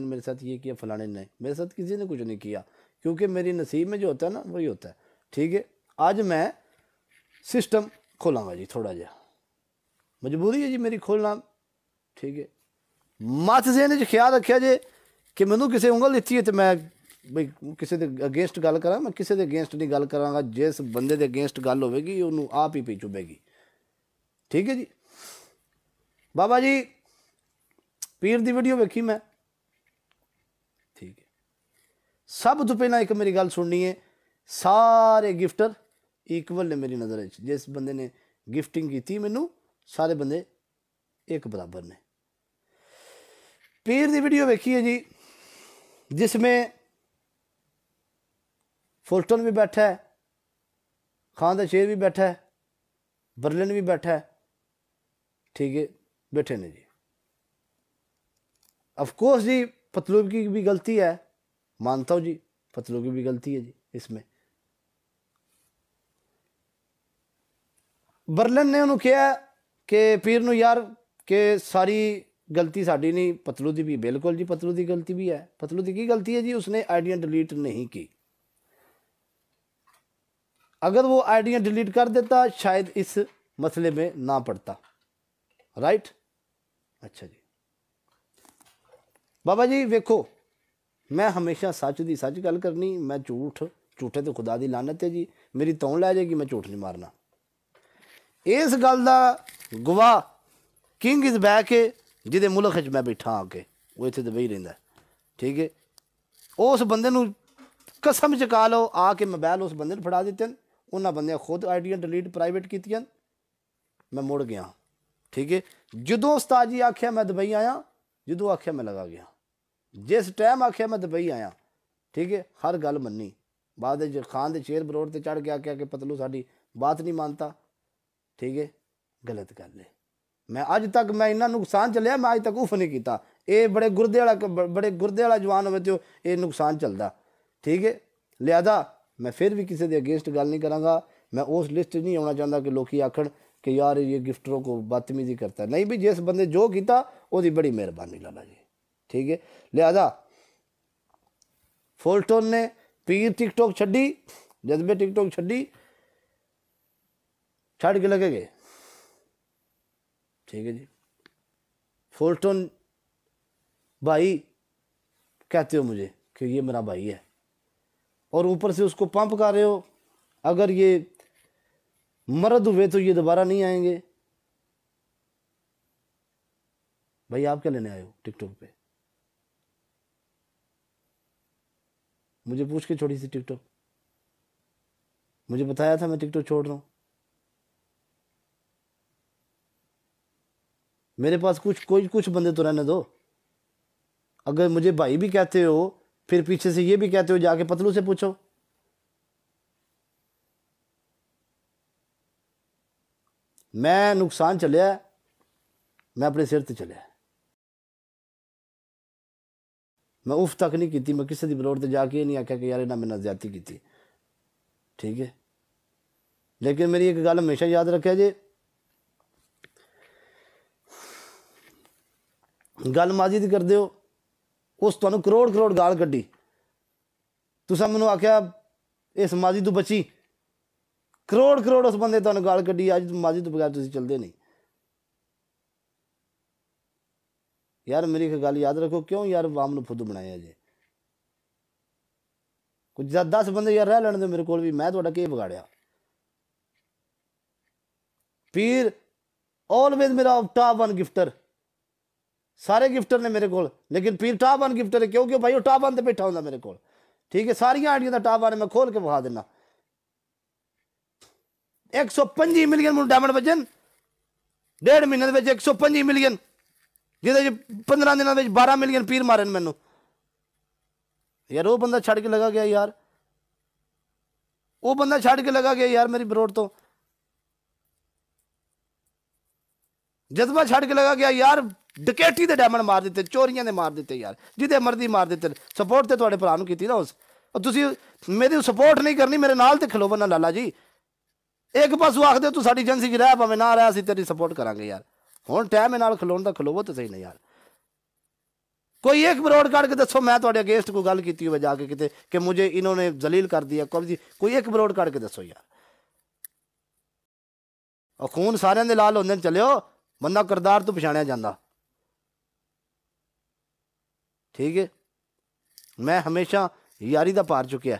ने मेरे साथ ये किया फ़लाने ने मेरे साथ किसी ने कुछ नहीं किया क्योंकि मेरी नसीब में जो होता है ना वही होता है ठीक है आज मैं सिस्टम खोलांगा जी थोड़ा जहा मजबूरी है जी मेरी खोलना ठीक है ਮੱਥ ਜ਼ੇਨ ਚ ਖਿਆਲ ਰੱਖਿਆ ਜੇ ਕਿ ਮੈਨੂੰ ਕਿਸੇ ਉਂਗਲ ਦਿੱਤੀ ਹੈ ਤੇ ਮੈਂ ਬਈ ਕਿਸੇ ਦੇ ਅਗੇਂਸਟ ਗੱਲ ਕਰਾਂ ਮੈਂ ਕਿਸੇ ਦੇ ਅਗੇਂਸਟ ਨਹੀਂ ਗੱਲ ਕਰਾਂਗਾ ਜਿਸ ਬੰਦੇ ਦੇ ਅਗੇਂਸਟ ਗੱਲ ਹੋਵੇਗੀ ਉਹਨੂੰ ਆਪ ਹੀ ਪੀ ਚੁਬੇਗੀ ਠੀਕ ਹੈ ਜੀ ਬਾਬਾ ਜੀ ਪੀਰ ਦੀ ਵੀਡੀਓ ਵੇਖੀ ਮੈਂ सब ਤੋਂ ਪਹਿਲਾਂ ਇੱਕ ਮੇਰੀ ਗੱਲ ਸੁਣਨੀ ਹੈ ਸਾਰੇ ਗਿਫਟਰ ਇਕੁਅਲ ਨੇ ਮੇਰੀ ਨਜ਼ਰ ਵਿੱਚ ਜਿਸ ਬੰਦੇ ਨੇ ਗਿਫਟਿੰਗ ਕੀਤੀ ਮੈਨੂੰ ਸਾਰੇ ਬੰਦੇ ਇੱਕ ਬਰਾਬਰ पीर की वीडियो देखी है जी जिसमें फुलटन भी बैठा है खान का शेर भी बैठा है बर्लिन भी बैठा है ठीक है बैठे ने जी अफकोर्स जी पतलूब की भी गलती है मानता हूँ जी पतलू की भी गलती है जी इसमें बर्लन ने उन्होंने कहा कि पीर न यार के सारी गलती साड़ी नहीं पतलू की भी बिल्कुल जी पतलू की गलती भी है पतलू की की गलती है जी उसने आइडिया डिलीट नहीं की अगर वो आइडिया डिलीट कर देता शायद इस मसले में ना पड़ता राइट अच्छा जी बाबा जी वेखो ਮੈਂ ਹਮੇਸ਼ਾ ਸੱਚ ਦੀ ਸੱਚ ਗੱਲ ਕਰਨੀ ਮੈਂ ਝੂਠ ਝੂਠੇ ਤੇ ਖੁਦਾ ਦੀ ਲਾਨਤ ਹੈ ਜੀ ਮੇਰੀ ਤੌਣ ਲੈ ਜਾਏਗੀ ਮੈਂ ਝੂਠ ਨਹੀਂ ਮਾਰਨਾ ਇਸ ਗੱਲ ਦਾ ਗਵਾਹ ਕਿੰਗ ਇਜ਼ ਬੈਕ ਹੈ ਜਿਹਦੇ ਮੁਲਕ 'ਚ ਮੈਂ ਬੈਠਾ ਆ ਕੇ ਉਹ ਇੱਥੇ ਦਬਈ ਰਹਿੰਦਾ ਠੀਕ ਹੈ ਉਸ ਬੰਦੇ ਨੂੰ ਕਸਮ ਚਕਾ ਲਓ ਆ ਕੇ ਮੋਬਾਈਲ ਉਸ ਬੰਦੇ ਨੂੰ ਫੜਾ ਦਿੱਤੇ ਨੇ ਉਹਨਾਂ ਬੰਦਿਆਂ ਖੁਦ ਆਈਡੀਆਂ ਡਿਲੀਟ ਪ੍ਰਾਈਵੇਟ ਕੀਤੀਆਂ ਮੈਂ ਮੁੜ ਗਿਆ ਠੀਕ ਹੈ ਜਦੋਂ ਉਸਤਾਦ ਜੀ ਆਖਿਆ ਮੈਂ ਦੁਬਈ ਆਇਆ ਜਦੋਂ ਆਖਿਆ ਮੈਂ ਲਗਾ ਗਿਆ ਜਿਸ ਟਾਈਮ ਆਖਿਆ ਮੈਂ ਦੁਬਈ ਆਇਆ ਠੀਕ ਹੈ ਹਰ ਗੱਲ ਮੰਨੀ ਬਾਅਦ ਵਿੱਚ ਖਾਨ ਦੇ ਚੇਅਰ ਬਰੋਡ ਤੇ ਚੜ ਗਿਆ ਕਿ ਕਿ ਪਤਲੂ ਸਾਡੀ ਬਾਤ ਨਹੀਂ ਮੰਨਤਾ ਠੀਕ ਹੈ ਗਲਤ ਗੱਲ ਹੈ ਮੈਂ ਅੱਜ ਤੱਕ ਮੈਂ ਇੰਨਾ ਨੁਕਸਾਨ ਚੱਲਿਆ ਮੈਂ ਅੱਜ ਤੱਕ ਉਫ ਨਹੀਂ ਕੀਤਾ ਇਹ ਬੜੇ ਗੁਰਦੇ ਵਾਲਾ ਬੜੇ ਗੁਰਦੇ ਵਾਲਾ ਜਵਾਨ ਹੋਵੇ ਤੇ ਇਹ ਨੁਕਸਾਨ ਚੱਲਦਾ ਠੀਕ ਹੈ ਲਿਆਦਾ ਮੈਂ ਫਿਰ ਵੀ ਕਿਸੇ ਦੇ ਅਗੇਂਸਟ ਗੱਲ ਨਹੀਂ ਕਰਾਂਗਾ ਮੈਂ ਉਸ ਲਿਸਟ ਨਹੀਂ ਆਉਣਾ ਚਾਹੁੰਦਾ ਕਿ ਲੋਕੀ ਆਖਣ ਕਿ ਯਾਰ ਇਹ ਗਿਫਟਰੋ ਕੋ ਬਦਤਮੀਜ਼ੀ ਕਰਤਾ ਨਹੀਂ ਵੀ ਜਿਸ ਬੰਦੇ ਜੋ ਕੀਤਾ ਉਹਦੀ ਬੜੀ ਮਿਹਰਬਾਨੀ ਲਾਲਾ ਜੀ ठीक है लिहाजा फोल्टोन ने पीर टिकटॉक छी जज्बे टिकटॉक छी छाड़ के लगे गए ठीक है जी फोल्टोन भाई कहते हो मुझे कि ये मेरा भाई है और ऊपर से उसको पंप कर रहे हो अगर ये मर्द हुए तो ये दोबारा नहीं आएंगे भाई आप क्या लेने आए हो टिकटॉक पे मुझे पूछ के छोड़ी थी टिकटॉक मुझे बताया था मैं टिकटॉक छोड़ रहा हूँ मेरे पास कुछ कोई कुछ बंदे तो रहने दो अगर मुझे भाई भी कहते हो फिर पीछे से ये भी कहते हो जाके पतलू से पूछो मैं नुकसान चलिया मैं अपने सिर से चलिया ਮੈਂ ਉਫ ਤੱਕ ਨਹੀਂ ਕੀਤੀ ਮੈਂ ਕਿਸੇ ਦੀ ਬਲੋਰ ਤੇ ਜਾ ਕੇ ਨਹੀਂ ਆਖਿਆ ਕਿ ਯਾਰ ਇਹਨਾਂ ਮੇਰੇ ਨਾਲ ਜ਼ਿਆਦਤੀ ਕੀਤੀ ਠੀਕ ਹੈ ਲੇਕਿਨ ਮੇਰੀ ਇੱਕ ਗੱਲ ਹਮੇਸ਼ਾ ਯਾਦ ਰੱਖਿਆ ਜੇ ਗੱਲ ਮਾਜ਼ੀ ਦੀ ਕਰਦੇ ਹੋ ਉਸ ਤੁਹਾਨੂੰ ਕਰੋੜ ਕਰੋੜ ਗਾਲ ਕੱਢੀ ਤੁਸੀਂ ਮੈਨੂੰ ਆਖਿਆ ਇਸ ਮਾਜ਼ੀ ਤੋਂ ਬਚੀ ਕਰੋੜ ਕਰੋੜ ਉਸ ਬੰਦੇ ਤੁਹਾਨੂੰ ਗਾਲ ਕੱਢੀ ਅੱਜ ਮਾਜ਼ੀ ਤੋਂ ਬਗੈਰ ਤੁਸੀਂ ਚੱਲਦੇ ਨਹੀਂ ਯਾਰ ਮੇਰੀ ਇੱਕ ਗੱਲ ਯਾਦ ਰੱਖੋ ਕਿਉਂ ਯਾਰ ਵਾਮ ਨੂੰ ਫੁੱਦੂ ਬਣਾਇਆ ਜੇ ਕੁਝ 10 ਬੰਦੇ ਯਾਰ ਰਹਿ ਲੈਣ ਦੇ ਮੇਰੇ ਕੋਲ ਵੀ ਮੈਂ ਤੁਹਾਡਾ ਕੀ ਵਿਗਾੜਿਆ ਪੀਰ ਆਲਵੇਜ਼ ਮੇਰਾ ਟਾਪ 1 ਗਿਫਟਰ ਸਾਰੇ ਗਿਫਟਰ ਨੇ ਮੇਰੇ ਕੋਲ ਲੇਕਿਨ ਪੀਰ ਟਾਪ 1 ਗਿਫਟਰ ਹੈ ਕਿਉਂਕਿ ਭਾਈ ਉਹ ਟਾਪ 1 ਤੇ ਬੈਠਾ ਹੁੰਦਾ ਮੇਰੇ ਕੋਲ ਠੀਕ ਹੈ ਸਾਰੀਆਂ ਆਈਡੀਆਂ ਦਾ ਟਾਪ 1 ਮੈਂ ਖੋਲ ਕੇ ਵਿਖਾ ਦਿੰਦਾ 125 ਮਿਲੀਅਨ ਮੁੰਡਾ ਡਾਇਮੰਡ ਵਜਨ ਡੇਢ ਮਹੀਨੇ ਦੇ ਵਿੱਚ 125 ਮਿਲੀਅਨ ਜਿਹਦੇ ਵਿੱਚ 15 ਦਿਨਾਂ ਵਿੱਚ 12 ਮਿਲੀਅਨ ਪੀਰ ਮਾਰਨ ਮੈਨੂੰ ਯਾਰ ਉਹ ਬੰਦਾ ਛੱਡ ਕੇ ਲਗਾ ਗਿਆ ਯਾਰ ਉਹ ਬੰਦਾ ਛੱਡ ਕੇ ਲਗਾ ਗਿਆ ਯਾਰ ਮੇਰੀ ਬਰੋਡ ਤੋਂ ਜਜ਼ਬਾ ਛੱਡ ਕੇ ਲਗਾ ਗਿਆ ਯਾਰ ਡਕੈਟੀ ਦੇ ਡਾਇਮੰਡ ਮਾਰ ਦਿੱਤੇ ਚੋਰੀਆਂ ਦੇ ਮਾਰ ਦਿੱਤੇ ਯਾਰ ਜਿਹਦੇ ਮਰਦੀ ਮਾਰ ਦਿੱਤੇ ਸਪੋਰਟ ਤੇ ਤੁਹਾਡੇ ਭਰਾ ਨੂੰ ਕੀਤੀ ਨਾ ਉਸ ਤੁਸੀਂ ਮੇਰੀ ਸਪੋਰਟ ਨਹੀਂ ਕਰਨੀ ਮੇਰੇ ਨਾਲ ਤੇ ਖਲੋ ਬੰਨਾ ਲਾਲਾ ਜੀ ਇੱਕ ਪਾਸੋਂ ਆਖਦੇ ਤੂੰ ਸਾਡੀ ਏਜੰਸੀ 'ਚ ਰਹਿ ਭਾਵੇਂ ਨਾ ਰਹਿ ਅਸੀਂ ਤੇਰੀ ਸਪੋਰਟ ਕਰਾਂਗੇ ਯਾਰ ਹੁਣ ਟਾਈਮ ਨਾਲ ਖਲੋਣ ਦਾ ਖਲੋਵੋ ਤੇ ਸਹੀ ਨਾ ਯਾਰ ਕੋਈ ਇੱਕ ਬਰੋਡ ਕੱਢ ਕੇ ਦੱਸੋ ਮੈਂ ਤੁਹਾਡੇ ਅਗੇਂਸਟ ਕੋ ਗੱਲ ਕੀਤੀ ਹੋਵੇ ਜਾ ਕੇ ਕਿਤੇ ਕਿ ਮੁਝੇ ਇਹਨਾਂ ਨੇ ਜ਼ਲੀਲ ਕਰ ਦਿਆ ਕਬਜੀ ਕੋਈ ਇੱਕ ਬਰੋਡ ਕੱਢ ਕੇ ਦੱਸੋ ਯਾਰ ਉਹ ਖੂਨ ਸਾਰਿਆਂ ਦੇ ਲਾਲ ਹੁੰਦੇ ਨੇ ਚਲਿਓ ਬੰਦਾ ਕਰਦਾਰ ਤੋਂ ਪਛਾਣਿਆ ਜਾਂਦਾ ਠੀਕ ਹੈ ਮੈਂ ਹਮੇਸ਼ਾ ਯਾਰੀ ਦਾ ਭਾਰ ਚੁੱਕਿਆ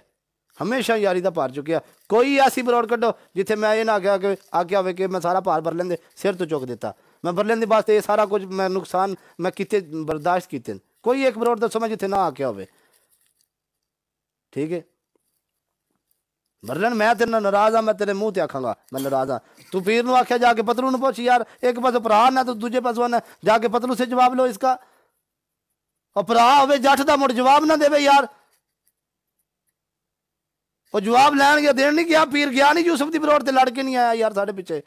ਹਮੇਸ਼ਾ ਯਾਰੀ ਦਾ ਭਾਰ ਚੁੱਕਿਆ ਕੋਈ ਐਸੀ ਬਰੋਡ ਕੱਢੋ ਜਿੱਥੇ ਮੈਂ ਇਹ ਨਾ ਕਿਹਾ ਕਿ ਆ ਕੇ ਹੋਵੇ ਕਿ ਮੈਂ ਸਾਰਾ ਭਾਰ ਭਰ ਲੈਂਦੇ ਸਿਰ ਤੋਂ ਚੁੱਕ ਦਿੱਤਾ मैं बरलन के वास्ते सारा कुछ मैं नुकसान मैं किते बर्दाश्त किए कोई एक बरोड़ दसो तो मैं जिते ना आके हो ठीक है बरलन मैं तेरे नाराज हाँ मैं तेरे मुँह से आखागा मैं नाराज हाँ तू पीर आख्या जाके पतलू न पुछ यार एक पास भरा ना तो दूजे पास ना जाके पतलू से जवाब लो इसका और भरा हो जठ का मुड़ जवाब ना दे यार जवाब लैन गया देन नहीं गया पीर गया नहीं यूसुफ की बरोड़ से लड़के नहीं आया यार साढ़े पिछले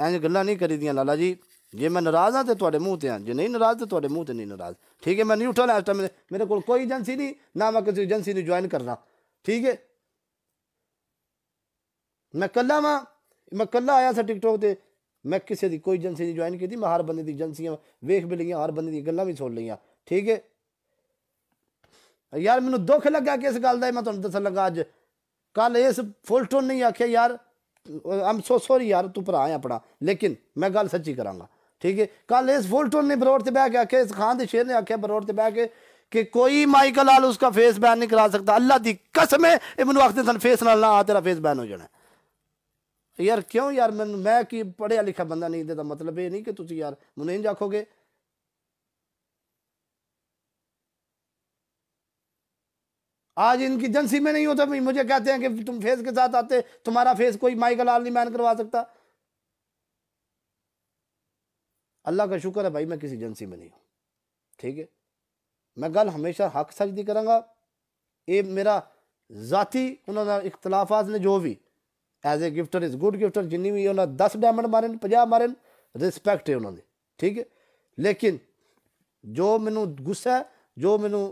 इंज गल नहीं करी दी लाला जी जे मैं नाराज हाँ तो मूँह से हाँ जो नहीं नाराज तो मूँह से नहीं नाराज ठीक है मैं नहीं उठा ला इस टाइम मेरे को कोई एजेंसी नहीं ना मैं किसी एजेंसी ने ज्वाइन कर रहा ठीक है मैं कला वहां मैं कला आया सर टिकटॉक से मैं किसी की कोई एजेंसी नहीं ज्वाइन की मैं हर बंद की एजेंसियां वेख भी लिया हर बंद दल भी सुन लिया ठीक है यार मैं दुख लगे कि इस गल का मैं तुम दसन लगा अज कल इस फुल टोन नहीं आखिया यार आई एम सो सॉरी यार तू भरा है अपना लेकिन मैं गल सच्ची करांगा ठीक है कल इस फुलटन ने बरोड़ से बह के आखे इस खान के शेर ने आख्या बरोड़ से बह के कि कोई माइकल आल उसका फेस बैन नहीं करा सकता अल्लाह की कसम है मैंने आखते सन फेस ना ना तेरा फेस बैन हो जाए यार क्यों यार मैं मैं कि पढ़िया लिखा बंदा नहीं देता मतलब ये नहीं कि तुम यार मुझे इंज आखोगे आज इनकी एजेंसी में नहीं होता मुझे कहते हैं कि तुम फेस के साथ आते तुम्हारा फेस कोई लाल नहीं मैन करवा सकता अल्लाह का शुक्र है भाई मैं किसी एजेंसी में नहीं हूँ ठीक है मैं गल हमेशा हक सजदी करूँगा ये मेरा जाती उन्होंने इख्तलाफात ने जो भी as a gifter is good gifter जिन्नी भी उन्होंने दस डायमंड मारे पाँह मारे रिस्पैक्ट है उन्होंने ठीक है लेकिन जो मैनू गुस्सा है जो मैनू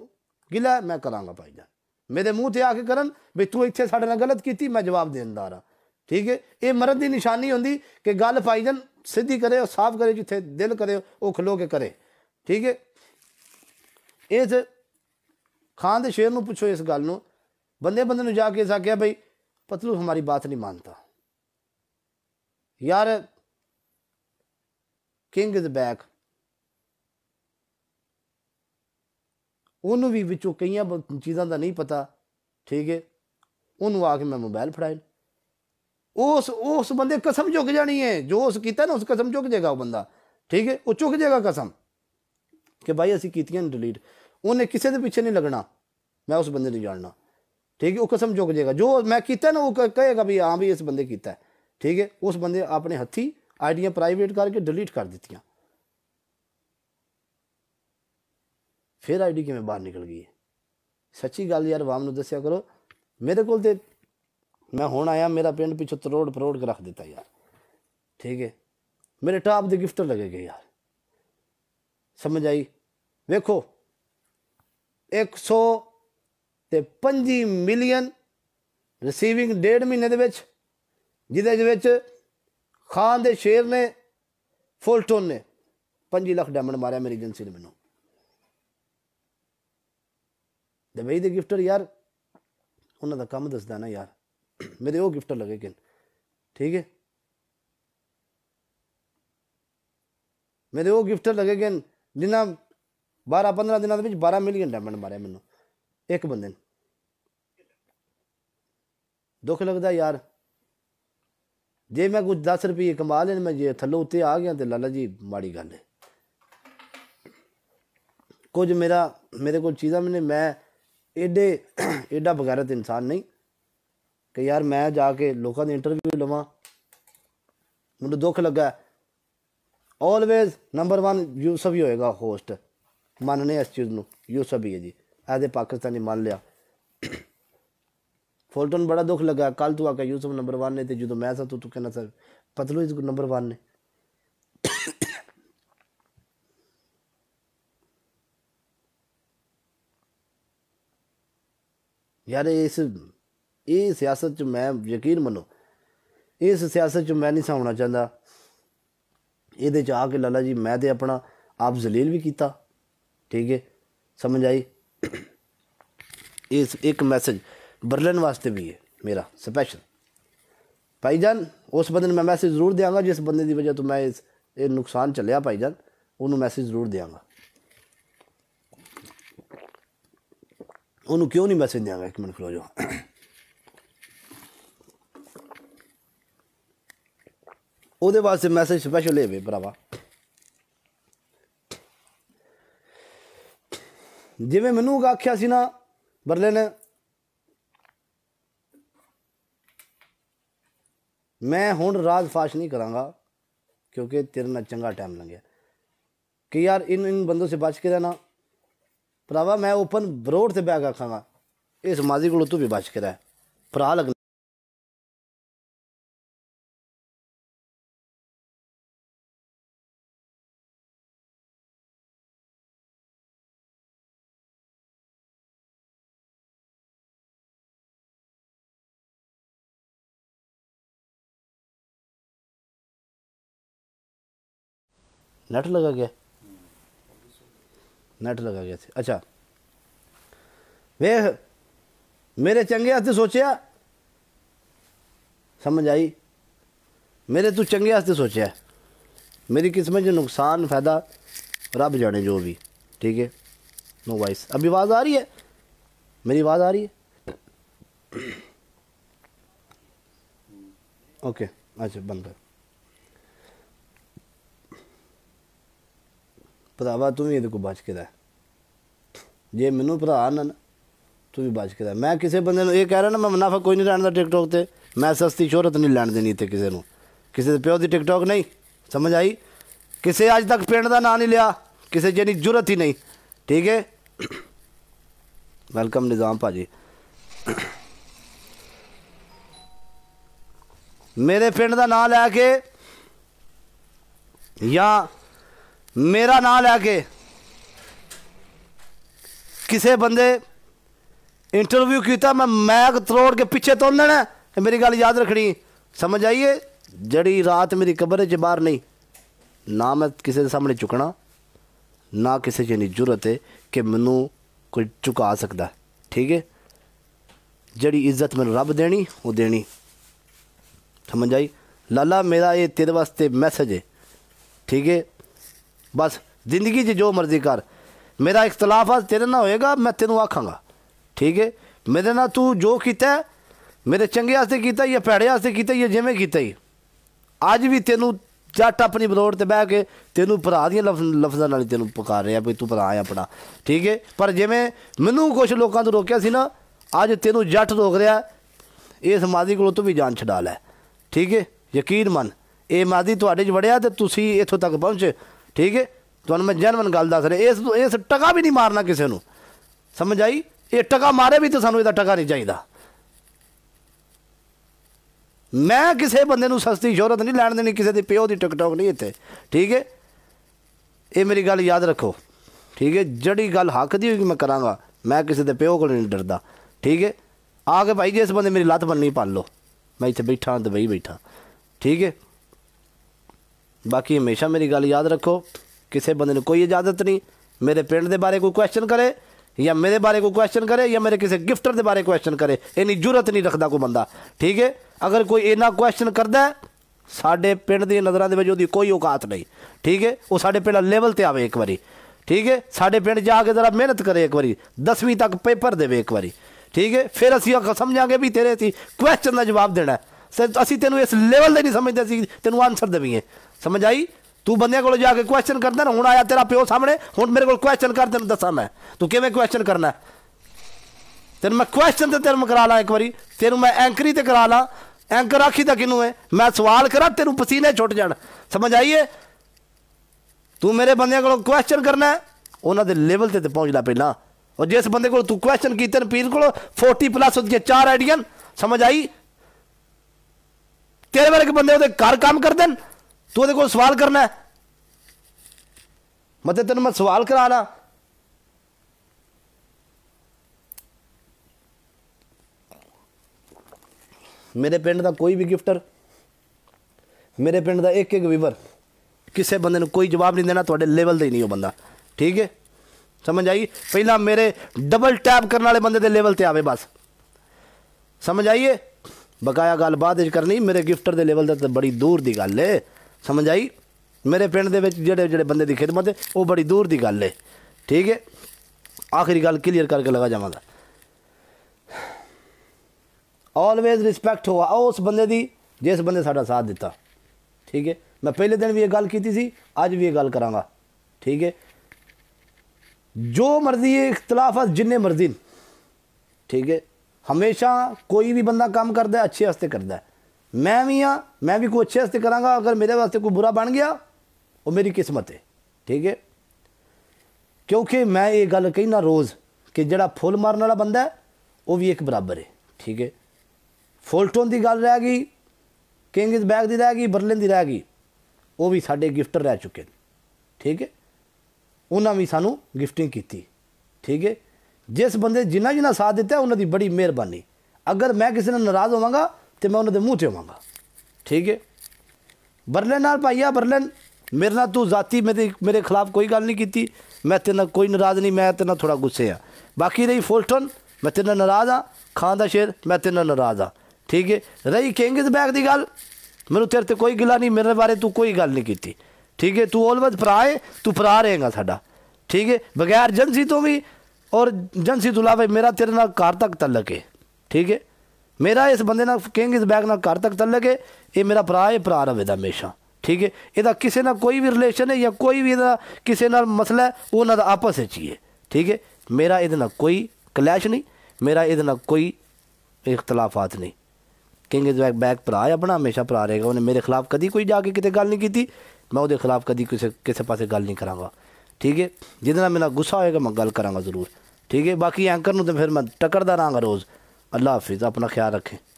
गिला है मैं कराँगा जान ਮੇਰੇ ਮੂੰਹ ਤੇ ਆ ਕੇ ਕਰਨ ਵੀ ਤੂੰ ਇੱਥੇ ਸਾਡੇ ਨਾਲ ਗਲਤ ਕੀਤੀ ਮੈਂ ਜਵਾਬ ਦੇਣਦਾਰ ਆ ਠੀਕ ਹੈ ਇਹ ਮਰਦ ਦੀ ਨਿਸ਼ਾਨੀ ਹੁੰਦੀ ਕਿ ਗੱਲ ਭਾਈਜਨ ਸਿੱਧੀ ਕਰੇ ਉਹ ਸਾਫ਼ ਕਰੇ ਜਿੱਥੇ ਦਿਲ ਕਰੇ ਉਹ ਖਲੋ ਕੇ ਕਰੇ ਠੀਕ ਹੈ ਇਸ ਖਾਨ ਦੇ ਸ਼ੇਰ ਨੂੰ ਪੁੱਛੋ ਇਸ ਗੱਲ ਨੂੰ ਬੰਦੇ ਬੰਦੇ ਨੂੰ ਜਾ ਕੇ ਸਾ ਕਿਹਾ ਭਾਈ पतलू हमारी बात नहीं मानता किंग इज बैक ਉਹਨੂੰ ਵੀ ਵਿੱਚੋਂ ਕਈਆਂ ਚੀਜ਼ਾਂ ਦਾ ਨਹੀਂ ਪਤਾ ਠੀਕ ਹੈ ਉਹਨੂੰ ਆ ਕੇ ਮੈਂ ਮੋਬਾਈਲ ਫੜਾਇਆ ਉਸ ਉਸ ਬੰਦੇ ਕਸਮ ਝੁਕ ਜਾਣੀ ਹੈ ਜੋ ਉਸ ਕੀਤਾ ਨਾ ਉਸ ਕਸਮ ਝੁਕ ਜਾਏਗਾ ਉਹ ਬੰਦਾ ਠੀਕ ਹੈ ਉਹ ਝੁਕ ਜਾਏਗਾ ਕਸਮ ਕਿ ਭਾਈ ਅਸੀਂ ਕੀਤੀਆਂ ਡਿਲੀਟ ਉਹਨੇ ਕਿਸੇ ਦੇ ਪਿੱਛੇ ਨਹੀਂ ਲੱਗਣਾ ਮੈਂ ਉਸ ਬੰਦੇ ਨੂੰ ਜਾਣਨਾ ਠੀਕ ਹੈ ਉਹ ਕਸਮ ਝੁਕ ਜਾਏਗਾ ਜੋ ਮੈਂ ਕੀਤਾ ਨਾ ਉਹ ਕਹੇਗਾ ਵੀ ਹਾਂ ਵੀ ਇਸ ਬੰਦੇ ਕੀਤਾ ਠੀਕ ਹੈ ਉਸ ਬੰਦੇ ਆਪਣੇ ਹੱਥੀ ਆਈਡੀਆਂ ਪ੍ਰਾਈਵੇਟ ਕਰਕੇ ਡਿਲੀਟ ਕਰ ਦਿੱਤੀਆਂ ਫਿਰ ਆਈਡੀ ਕਿਵੇਂ ਬਾਹਰ ਨਿਕਲ ਗਈ ਸੱਚੀ ਗੱਲ ਯਾਰ ਆਵਾਮ ਨੂੰ ਦੱਸਿਆ ਕਰੋ ਮੇਰੇ ਕੋਲ ਤੇ ਮੈਂ ਹੁਣ ਆਇਆ ਮੇਰਾ ਪਿੰਡ ਪਿੱਛੇ ਤਰੋੜ ਫਰੋੜ ਕੇ ਰੱਖ ਦਿੱਤਾ ਯਾਰ ਠੀਕ ਹੈ ਮੇਰੇ ਟਾਪ ਦੇ ਗਿਫਟ ਲੱਗੇ ਗਏ ਯਾਰ ਸਮਝ ਆਈ ਵੇਖੋ 100 ਤੇ 25 ਮਿਲੀਅਨ ਰਿਸੀਵਿੰਗ ਡੇਢ ਮਹੀਨੇ ਦੇ ਵਿੱਚ ਜਿਹਦੇ ਵਿੱਚ ਖਾਨ ਦੇ ਸ਼ੇਰ ਨੇ ਫੁੱਲ ਟੋਨ ਨੇ 5 ਲੱਖ ਡਾਇਮੰਡ ਮਾਰਿਆ ਮੇਰੀ ਏਜੰਸੀ ਨੇ ਮੈਨੂੰ ਦੇ ਬਈ ਦੇ ਗਿਫਟਰ ਯਾਰ ਉਹਨਾਂ ਦਾ ਕੰਮ ਦੱਸਦਾ ਨਾ ਯਾਰ ਮੇਰੇ ਉਹ ਗਿਫਟਰ ਲਗੇ ਕਿਨ ਠੀਕ ਹੈ ਮੇਰੇ ਉਹ ਗਿਫਟਰ ਲਗੇ ਕਿਨ ਜਿਨ੍ਹਾਂ 12 15 ਦਿਨਾਂ ਦੇ ਵਿੱਚ 12 ਮਿਲੀਅਨ ਡਾਇਮੰਡ ਮਾਰੇ ਮੈਨੂੰ ਇੱਕ ਬੰਦੇ ਨੇ ਦੁੱਖ ਲੱਗਦਾ ਯਾਰ ਜੇ ਮੈਂ ਕੁਝ 10 ਰੁਪਏ ਕਮਾ ਲੈਣ ਮੈਂ ਜੇ ਥੱਲੇ ਉੱਤੇ ਆ ਗਿਆ ਤੇ ਲਾਲਾ ਜੀ ਮਾੜੀ ਗੱਲ ਹੈ ਕੁਝ ਮੇਰਾ ਮੇਰੇ ਕੋਲ ਚੀਜ਼ਾਂ ਮੈਨੇ ਮੈਂ ਇਹਦੇ ਐਡਾ ਬਗੈਰਤ ਇਨਸਾਨ ਨਹੀਂ ਕਿ ਯਾਰ ਮੈਂ ਜਾ ਕੇ ਲੋਕਾਂ ਦੇ ਇੰਟਰਵਿਊ ਲਵਾਂ ਮੈਨੂੰ ਦੁੱਖ ਲੱਗਾ ਆਲਵੇਜ਼ ਨੰਬਰ 1 ਯੂਸਫ ਹੀ ਹੋਏਗਾ ਹੋਸਟ ਮੰਨਨੇ ਇਸ ਚੀਜ਼ ਨੂੰ ਯੂਸਫ ਹੀ ਹੈ ਜੀ ਐਦੇ ਪਾਕਿਸਤਾਨੀ ਮੰਨ ਲਿਆ ਫੋਲਟਨ ਬੜਾ ਦੁੱਖ ਲੱਗਾ ਕੱਲ ਤੂੰ ਆ ਕੇ ਯੂਸਫ ਨੰਬਰ 1 ਨੇ ਤੇ ਜਦੋਂ ਮੈਂ ਸਾ ਤੂੰ ਤੂੰ ਕਹਿੰਦਾ ਸਰ ਪਤਲੂ ਇਸ ਨੰਬਰ 1 ਨੇ ਯਾਰ ਇਸ ਇਹ ਸਿਆਸਤ 'ਚ ਮੈਂ ਯਕੀਨ ਮੰਨੋ ਇਸ ਸਿਆਸਤ 'ਚ ਮੈਂ ਨਹੀਂ ਸੌਣਾ ਚਾਹੁੰਦਾ ਇਹਦੇ 'ਚ ਆ ਕੇ ਲਾਲਾ ਜੀ ਮੈਂ ਤੇ ਆਪਣਾ ਆਪ ਜ਼ਲੀਲ ਵੀ ਕੀਤਾ ਠੀਕ ਹੈ ਸਮਝ ਆਈ ਇਸ ਇੱਕ ਮੈਸੇਜ ਬਰਲਿਨ ਵਾਸਤੇ ਵੀ ਹੈ ਮੇਰਾ ਸਪੈਸ਼ਲ ਭਾਈ ਜਾਨ ਉਸ ਬੰਦੇ ਨੂੰ ਮੈਂ ਮੈਸੇਜ ਜ਼ਰੂਰ ਦਿਆਂਗਾ ਜਿਸ ਬੰਦੇ ਦੀ ਵਜ੍ਹਾ ਤੋਂ ਮੈਂ ਇਸ ਇਹ ਨੁਕਸਾਨ ਚੱਲਿਆ ਭਾਈ ਜਾਨ ਉਹਨੂੰ ਮੈਸੇਜ ਜ਼ਰੂਰ ਦਿਆਂਗਾ ਉਹਨੂੰ ਕਿਉਂ ਨਹੀਂ ਮੈਸੇਜ ਦਿਆਂਗਾ ਇੱਕ ਮਿੰਟ ਖਲੋ ਜਾ ਉਹਦੇ ਵਾਸਤੇ ਮੈਸੇਜ ਸਪੈਸ਼ਲ ਹੈ ਭਰਾਵਾ ਜਿਵੇਂ ਮੈਨੂੰ ਆਖਿਆ ਸੀ ਨਾ ਬਰਲੇ ਨੇ ਮੈਂ ਹੁਣ ਰਾਜ ਫਾਸ਼ ਨਹੀਂ ਕਰਾਂਗਾ ਕਿਉਂਕਿ ਤੇਰੇ ਨਾਲ ਚੰਗਾ ਟਾਈਮ ਲੰਘਿਆ ਕਿ ਯਾਰ ਇਨ ਇਨ इन ਸੇ ਬਚ ਕੇ ਰਹਿਣਾ प्रवा मैं ओपन ब्रोड से बैग आखा इस माजी को तू भी बच कर भरा लग नट लगा गया नेट लगा गया थे अच्छा वे मेरे चंगे हाथ सोचा समझ आई मेरे तू चंगे हाथ सोचा मेरी किस्मत जो नुकसान फ़ायदा रब जाने जो भी ठीक है नो वॉइस अभी आवाज़ आ रही है मेरी आवाज़ आ रही है ओके अच्छा बंद कर ਭਰਾਵਾ ਤੂੰ ਵੀ ਇਹਦੇ ਕੋ ਬਚ ਕੇ ਰਹਿ ਜੇ ਮੈਨੂੰ ਭਰਾ ਨਾ ਤੂੰ ਵੀ ਬਚ ਕੇ ਰਹਿ ਮੈਂ ਕਿਸੇ ਬੰਦੇ ਨੂੰ ਇਹ ਕਹਿ ਰਿਹਾ ਨਾ ਮੈਂ ਮੁਨਾਫਾ ਕੋਈ ਨਹੀਂ ਲੈਣਦਾ ਟਿਕਟੌਕ ਤੇ ਮੈਂ ਸਸਤੀ ਸ਼ੋਹਰਤ ਨਹੀਂ ਲੈਣ ਦੇਣੀ ਇੱਥੇ ਕਿਸੇ ਨੂੰ ਕਿਸੇ ਦੇ ਪਿਓ ਦੀ ਟਿਕਟੌਕ ਨਹੀਂ ਸਮਝ ਆਈ ਕਿਸੇ ਅੱਜ ਤੱਕ ਪਿੰਡ ਦਾ ਨਾਂ ਨਹੀਂ ਲਿਆ ਕਿਸੇ ਜੇ ਨਹੀਂ ਜੁਰਤ ਹੀ ਨਹੀਂ ਠੀਕ ਹੈ ਵੈਲਕਮ ਨਿਜ਼ਾਮ ਭਾਜੀ ਮੇਰੇ ਪਿੰਡ ਦਾ ਨਾਂ ਲੈ ਕੇ ਜਾਂ ਮੇਰਾ ਨਾਂ ਲੈ ਕੇ ਕਿਸੇ ਬੰਦੇ ਇੰਟਰਵਿਊ ਕੀਤਾ ਮੈਂ ਮੈਗ ਤਰੋੜ ਕੇ ਪਿੱਛੇ ਤੋਂ ਲੈਣਾ ਮੇਰੀ ਗੱਲ ਯਾਦ ਰੱਖਣੀ ਸਮਝ ਆਈਏ ਜਿਹੜੀ ਰਾਤ ਮੇਰੀ ਕਬਰ 'ਚ ਬਾਹਰ ਨਹੀਂ ਨਾ ਮੈਂ ਕਿਸੇ ਦੇ ਸਾਹਮਣੇ ਝੁਕਣਾ ਨਾ ਕਿਸੇ 'ਚ ਨਹੀਂ ਜੁਰਤ ਹੈ ਕਿ ਮੈਨੂੰ ਕੋਈ ਝੁਕਾ ਸਕਦਾ ਠੀਕ ਹੈ ਜਿਹੜੀ ਇੱਜ਼ਤ ਮੈਨੂੰ ਰੱਬ ਦੇਣੀ ਉਹ ਦੇਣੀ ਸਮਝ ਆਈ ਲਾਲਾ ਮੇਰਾ ਇਹ ਤੇਰੇ ਵਾਸਤੇ ਮੈਸੇਜ ਹੈ ਠੀਕ ਹੈ ਬਸ ਜ਼ਿੰਦਗੀ 'ਚ ਜੋ ਮਰਜ਼ੀ ਕਰ ਮੇਰਾ ਇਖਤਲਾਫ ਆ ਤੇਰੇ ਨਾਲ ਹੋਏਗਾ ਮੈਂ ਤੈਨੂੰ ਆਖਾਂਗਾ ਠੀਕ ਹੈ ਮੇਰੇ ਨਾਲ ਤੂੰ ਜੋ ਕੀਤਾ ਮੇਰੇ ਚੰਗੇ ਵਾਸਤੇ ਕੀਤਾ ਜਾਂ ਭੈੜੇ ਵਾਸਤੇ ਕੀਤਾ ਜਾਂ ਜਿਵੇਂ ਕੀਤਾ ਹੀ ਅੱਜ ਵੀ ਤੈਨੂੰ ਜੱਟ ਆਪਣੀ ਬਰੋੜ ਤੇ ਬਹਿ ਕੇ ਤੈਨੂੰ ਭਰਾ ਦੀਆਂ ਲਫ਼ਜ਼ਾਂ ਨਾਲ ਤੈਨੂੰ ਪੁਕਾਰ ਰਿਹਾ ਵੀ ਤੂੰ ਭਰਾ ਆ ਆਪਣਾ ਠੀਕ ਹੈ ਪਰ ਜਿਵੇਂ ਮੈਨੂੰ ਕੁਝ ਲੋਕਾਂ ਤੋਂ ਰੋਕਿਆ ਸੀ ਨਾ ਅੱਜ ਤੈਨੂੰ ਜੱਟ ਰੋਕ ਰਿਹਾ ਇਹ ਸਮਾਦੀ ਕੋਲੋਂ ਤੂੰ ਵੀ ਜਾਨ ਛਡਾ ਲੈ ਠੀਕ ਹੈ ਯਕੀਨ ਮੰਨ ਇਹ ਮਾਦੀ ਤੁਹਾਡੇ 'ਚ ਵੜਿਆ ਤੇ ਤੁਸੀਂ ਇੱਥੋਂ ਤੱਕ ਪਹੁੰਚੇ ਠੀਕ ਹੈ ਤੁਹਾਨੂੰ ਮੈਂ ਜਨਮਨ ਗੱਲ ਦੱਸ ਰਿਹਾ ਇਸ ਇਸ ਟਕਾ ਵੀ ਨਹੀਂ ਮਾਰਨਾ ਕਿਸੇ ਨੂੰ ਸਮਝ ਆਈ ਇਹ ਟਕਾ ਮਾਰੇ ਵੀ ਤਾਂ ਸਾਨੂੰ ਇਹਦਾ ਟਕਾ ਨਹੀਂ ਚਾਹੀਦਾ ਮੈਂ ਕਿਸੇ ਬੰਦੇ ਨੂੰ ਸਸਤੀ ਸ਼ੋਹਰਤ ਨਹੀਂ ਲੈਣ ਦੇਣੀ ਕਿਸੇ ਦੇ ਪਿਓ ਦੀ ਟਿਕਟੌਕ ਨਹੀਂ ਇੱਥੇ ਠੀਕ ਹੈ ਇਹ ਮੇਰੀ ਗੱਲ ਯਾਦ ਰੱਖੋ ਠੀਕ ਹੈ ਜਿਹੜੀ ਗੱਲ ਹੱਕ ਦੀ ਹੋਈ ਮੈਂ ਕਰਾਂਗਾ ਮੈਂ ਕਿਸੇ ਦੇ ਪਿਓ ਕੋਲ ਨਹੀਂ ਡਰਦਾ ਠੀਕ ਹੈ ਆ ਕੇ ਭਾਈ ਜੇ ਇਸ ਬੰਦੇ ਮੇਰੀ ਲੱਤ ਬੰਨੀ ਪਾ ਲਓ ਮੈਂ ਇੱਥੇ ਬੈਠਾ ਦਬਈ ਬੈਠਾ ਠੀਕ ਹੈ ਬਾਕੀ ਹਮੇਸ਼ਾ ਮੇਰੀ ਗੱਲ ਯਾਦ ਰੱਖੋ ਕਿਸੇ ਬੰਦੇ ਨੂੰ ਕੋਈ ਇਜਾਜ਼ਤ ਨਹੀਂ ਮੇਰੇ ਪਿੰਡ ਦੇ ਬਾਰੇ ਕੋਈ ਕੁਐਸਚਨ ਕਰੇ ਜਾਂ ਮੇਰੇ ਬਾਰੇ ਕੋਈ ਕੁਐਸਚਨ ਕਰੇ ਜਾਂ ਮੇਰੇ ਕਿਸੇ ਗਿਫਟਰ ਦੇ ਬਾਰੇ ਕੁਐਸਚਨ ਕਰੇ ਇਨੀ ਜੁਰਤ ਨਹੀਂ ਰੱਖਦਾ ਕੋਈ ਬੰਦਾ ਠੀਕ ਹੈ ਅਗਰ ਕੋਈ ਇਹਨਾਂ ਕੁਐਸਚਨ ਕਰਦਾ ਸਾਡੇ ਪਿੰਡ ਦੀ ਨਜ਼ਰਾਂ ਦੇ ਵਿੱਚ ਉਹਦੀ ਕੋਈ ਔਕਾਤ ਨਹੀਂ ਠੀਕ ਹੈ ਉਹ ਸਾਡੇ ਪਿੰਡ ਲੈਵਲ ਤੇ ਆਵੇ ਇੱਕ ਵਾਰੀ ਠੀਕ ਹੈ ਸਾਡੇ ਪਿੰਡ ਜਾ ਕੇ ਜ਼ਰਾ ਮਿਹਨਤ ਕਰੇ ਇੱਕ ਵਾਰੀ 10ਵੀਂ ਤੱਕ ਪੇਪਰ ਦੇਵੇ ਇੱਕ ਵਾਰੀ ਠੀਕ ਹੈ ਫਿਰ ਅਸੀਂ ਉਹ ਸਮਝਾਂਗੇ ਵੀ ਤੇਰੇ ਸੀ ਕੁਐਸਚਨ ਦਾ ਜਵਾਬ ਦੇਣਾ ਅਸੀਂ ਤੈਨੂੰ ਇਸ ਲੈਵਲ ਦੇ ਨਹੀਂ ਸਮਝਦੇ ਸੀ ਤੈਨੂੰ ਆਨਸਰ ਦੇਵੀਏ समझ आई ਤੂੰ ਬੰਦਿਆਂ ਕੋਲ ਜਾ ਕੇ ਕੁਐਸਚਨ ਕਰਦਾ ਨਾ ਹੁਣ ਆਇਆ ਤੇਰਾ ਪਿਓ ਸਾਹਮਣੇ ਹੁਣ ਮੇਰੇ ਕੋਲ ਕੁਐਸਚਨ ਕਰ ਤੈਨੂੰ ਦੱਸਾਂ ਮੈਂ ਤੂੰ ਕਿਵੇਂ ਕੁਐਸਚਨ ਕਰਨਾ ਤੈਨੂੰ ਮੈਂ ਕੁਐਸਚਨ ਤੇ ਤੇਰੇ ਕਰਾ ਲਾਂ ਇੱਕ ਵਾਰੀ ਤੈਨੂੰ ਮੈਂ ਐਂਕਰੀ ਤੇ ਕਰਾ ਲਾਂ ਐਂਕਰ ਆਖੀ ਤਾਂ ਕਿਨੂੰ ਹੈ ਮੈਂ ਸਵਾਲ ਕਰਾਂ ਤੈਨੂੰ ਪਸੀਨੇ ਛੁੱਟ ਜਾਣ ਸਮਝ ਆਈਏ ਤੂੰ ਮੇਰੇ ਬੰਦਿਆਂ ਕੋਲ ਕੁਐਸਚਨ ਕਰਨਾ ਉਹਨਾਂ ਦੇ ਲੈਵਲ ਤੇ ਤੇ ਪਹੁੰਚਣਾ ਪਹਿਲਾਂ ਔਰ ਜਿਸ ਬੰਦੇ ਕੋਲ ਤੂੰ ਕੁਐਸਚਨ ਕੀਤੇ ਨੇ ਪੀਰ ਕੋਲ 40 ਪਲੱਸ ਉਹਦੀਆਂ ਚਾਰ ਆਈਡੀਆਂ ਸਮਝ ਆਈ ਤੇਰੇ ਵਰਗੇ ਬੰਦੇ ਉਹਦੇ ਘਰ ਕੰਮ ਕਰਦੇ ਨੇ ਤੂੰ ਉਹਦੇ ਕੋਲ ਸਵਾਲ ਕਰਨਾ ਮਤੇ ਤੈਨੂੰ ਮੈਂ ਸਵਾਲ ਕਰਾ ਲਾਂ ਮੇਰੇ ਪਿੰਡ ਦਾ ਕੋਈ ਵੀ ਗਿਫਟਰ ਮੇਰੇ ਪਿੰਡ ਦਾ ਇੱਕ ਇੱਕ ਵੀਵਰ ਕਿਸੇ ਬੰਦੇ ਨੂੰ ਕੋਈ ਜਵਾਬ ਨਹੀਂ ਦੇਣਾ ਤੁਹਾਡੇ ਲੈਵਲ ਦਾ ਹੀ ਨਹੀਂ ਉਹ ਬੰਦਾ ਠੀਕ ਹੈ ਸਮਝ ਆਈ ਪਹਿਲਾਂ ਮੇਰੇ ਡਬਲ ਟੈਪ ਕਰਨ ਵਾਲੇ ਬੰਦੇ ਦੇ ਲੈਵਲ ਤੇ ਆਵੇ ਬਸ ਸਮਝ ਆਈਏ ਬਕਾਇਆ ਗੱਲ ਬਾਅਦ ਵਿੱਚ ਕਰਨੀ ਮੇਰੇ ਗਿਫਟਰ ਦੇ ਲੈਵਲ ਦਾ ਤਾਂ ਬੜੀ ਦੂਰ ਦੀ ਗੱਲ ਹੈ ਸਮਝ ਆਈ ਮੇਰੇ ਪਿੰਡ ਦੇ ਵਿੱਚ ਜਿਹੜੇ ਜਿਹੜੇ ਬੰਦੇ ਦੀ ਖਿਦਮਤ ਹੈ ਉਹ ਬੜੀ ਦੂਰ ਦੀ ਗੱਲ ਹੈ ਠੀਕ ਹੈ ਆਖਰੀ ਗੱਲ ਕਲੀਅਰ ਕਰਕੇ ਲਗਾ ਜਾਵਾਂਗਾ ਆਲਵੇਜ਼ ਰਿਸਪੈਕਟ ਹੋਆ ਉਸ ਬੰਦੇ ਦੀ ਜਿਸ ਬੰਦੇ ਸਾਡਾ ਸਾਥ ਦਿੱਤਾ ਠੀਕ ਹੈ ਮੈਂ ਪਹਿਲੇ ਦਿਨ ਵੀ ਇਹ ਗੱਲ ਕੀਤੀ ਸੀ ਅੱਜ ਵੀ ਇਹ ਗੱਲ ਕਰਾਂਗਾ ਠੀਕ ਹੈ ਜੋ ਮਰਜ਼ੀ ਹੈ ਇਖਤਲਾਫ ਜਿੰਨੇ ਮਰਜ਼ੀ ਠੀਕ ਹੈ ਹਮੇਸ਼ਾ ਕੋਈ ਵੀ ਬੰਦਾ ਕੰਮ ਕਰਦਾ ਅੱਛੇ ਵਾਸਤੇ ਕਰਦਾ ਹੈ ਮੈਂ ਵੀ ਆ ਮੈਂ ਵੀ ਕੋਈ ਅੱਛੇ ਵਾਸਤੇ ਕਰਾਂਗਾ ਅਗਰ ਮੇਰੇ ਵਾਸਤੇ ਕੋਈ ਬੁਰਾ ਬਣ ਗਿਆ ਉਹ ਮੇਰੀ ਕਿਸਮਤ ਹੈ ਠੀਕ ਹੈ ਕਿਉਂਕਿ ਮੈਂ ਇਹ ਗੱਲ ਕਹਿਣਾ ਰੋਜ਼ ਕਿ ਜਿਹੜਾ ਫੁੱਲ ਮਾਰਨ ਵਾਲਾ ਬੰਦਾ ਹੈ ਉਹ ਵੀ ਇੱਕ ਬਰਾਬਰ ਹੈ ਠੀਕ ਹੈ ਫੋਲਟੋਨ ਦੀ ਗੱਲ ਰਹਿ ਗਈ ਕਿੰਗ ਇਸ ਬੈਗ ਦੀ ਰਹਿ ਗਈ ਬਰਲਿਨ ਦੀ ਰਹਿ ਗਈ ਉਹ ਵੀ ਸਾਡੇ ਗਿਫਟਰ ਰਹਿ ਚੁੱਕੇ ਨੇ ਠੀਕ ਹੈ ਉਹਨਾਂ ਵੀ ਸਾਨੂੰ ਗਿਫਟਿੰਗ ਕੀਤੀ ਠੀਕ ਹੈ ਜਿਸ ਬੰਦੇ ਜਿੰਨਾ ਜਿੰਨਾ ਸਾਥ ਦਿੱਤਾ ਉਹਨਾਂ ਦੀ ਬੜੀ ਮਿਹਰਬਾਨੀ ਅਗਰ ਮੈਂ ਕਿਸੇ ਨਾਲ ਨਾਰਾਜ਼ ਹੋਵਾਂਗਾ ਤੇ ਮੈਂ ਉਹਨਾਂ ਦੇ ਮੂੰਹ ਤੇ ਆਵਾਂਗਾ ਠੀਕ ਹੈ ਬਰਲਨ ਨਾਲ ਭਾਈਆ ਬਰਲਨ ਮੇਰੇ ਨਾਲ ਤੂੰ ਜ਼ਾਤੀ ਮੇਰੇ ਮੇਰੇ ਖਿਲਾਫ ਕੋਈ ਗੱਲ ਨਹੀਂ ਕੀਤੀ ਮੈਂ ਤੇਰੇ ਨਾਲ ਕੋਈ ਨਾਰਾਜ਼ ਨਹੀਂ ਮੈਂ ਤੇਰੇ ਨਾਲ ਥੋੜਾ ਗੁੱਸੇ ਆ ਬਾਕੀ ਰਹੀ ਫੁਲਟਨ ਮੈਂ ਤੇਰੇ ਨਾਲ ਨਾਰਾਜ਼ ਆ ਖਾਨ ਦਾ ਸ਼ੇਰ ਮੈਂ ਤੇਰੇ ਨਾਲ ਨਾਰਾਜ਼ ਆ ਠੀਕ ਹੈ ਰਹੀ ਕਿੰਗਜ਼ ਬੈਗ ਦੀ ਗੱਲ ਮੈਨੂੰ ਤੇਰੇ ਤੇ ਕੋਈ ਗਿਲਾ ਨਹੀਂ ਮੇਰੇ ਬਾਰੇ ਤੂੰ ਕੋਈ ਗੱਲ ਨਹੀਂ ਕੀਤੀ ਠੀਕ ਹੈ ਤੂੰ ਆਲਵੇਜ਼ ਭਰਾ ਹੈ ਤੂੰ ਭਰਾ ਰਹੇਗਾ ਸਾਡਾ ਠੀਕ ਹੈ ਬਗੈਰ ਜਨਸੀ ਤੋਂ ਵੀ ਔਰ ਜਨਸੀ ਤੋਂ ਇਲਾਵਾ ਮੇਰਾ ਤੇਰੇ ਨਾਲ ਘਰ ਤੱਕ ਤਲਕ ਹੈ ਠੀਕ ਹੈ ਮੇਰਾ ਇਸ ਬੰਦੇ ਨਾਲ ਕਿੰਗ ਇਸ ਬੈਗ ਨਾਲ ਘਰ ਤੱਕ ਚੱਲੇਗੇ ਇਹ ਮੇਰਾ ਭਰਾ ਹੈ ਭਰਾ ਰਵੇ ਦਾ ਹਮੇਸ਼ਾ ਠੀਕ ਹੈ ਇਹਦਾ ਕਿਸੇ ਨਾਲ ਕੋਈ ਵੀ ਰਿਲੇਸ਼ਨ ਹੈ ਜਾਂ ਕੋਈ ਵੀ ਇਹਦਾ ਕਿਸੇ ਨਾਲ ਮਸਲਾ ਉਹਨਾਂ ਦਾ ਆਪਸ ਵਿੱਚ ਹੀ ਹੈ ਠੀਕ ਹੈ ਮੇਰਾ ਇਹਦੇ ਨਾਲ ਕੋਈ ਕਲੈਸ਼ ਨਹੀਂ ਮੇਰਾ ਇਹਦੇ ਨਾਲ ਕੋਈ ਇਖਤਲਾਫਾਤ ਨਹੀਂ ਕਿੰਗ ਇਸ ਬੈਗ ਬੈਗ ਭਰਾ ਹੈ ਆਪਣਾ ਹਮੇਸ਼ਾ ਭਰਾ ਰਹੇਗਾ ਉਹਨੇ ਮੇਰੇ ਖਿਲਾਫ ਕਦੀ ਕੋਈ ਜਾ ਕੇ ਕਿਤੇ ਗੱਲ ਨਹੀਂ ਕੀਤੀ ਮੈਂ ਉਹਦੇ ਖਿਲਾਫ ਕਦੀ ਕਿਸੇ ਕਿਸੇ ਪਾਸੇ ਗੱਲ ਨਹੀਂ ਕਰਾਂਗਾ ਠੀਕ ਹੈ ਜਿਹਦੇ ਨਾਲ ਮੇਰਾ ਗੁੱਸਾ ਹੋਏਗਾ ਮੈਂ ਗੱਲ ਕਰਾਂਗਾ ਜ਼ਰੂਰ ਠੀਕ ਹੈ ਬਾਕੀ ਐਂਕਰ ਨੂੰ ਤਾਂ ਫਿਰ ਮੈਂ ਟੱਕਰਦਾ ਰਹਾਂਗਾ ਰੋਜ਼ अल्लाह हाफिज़ अपना ख्याल रखें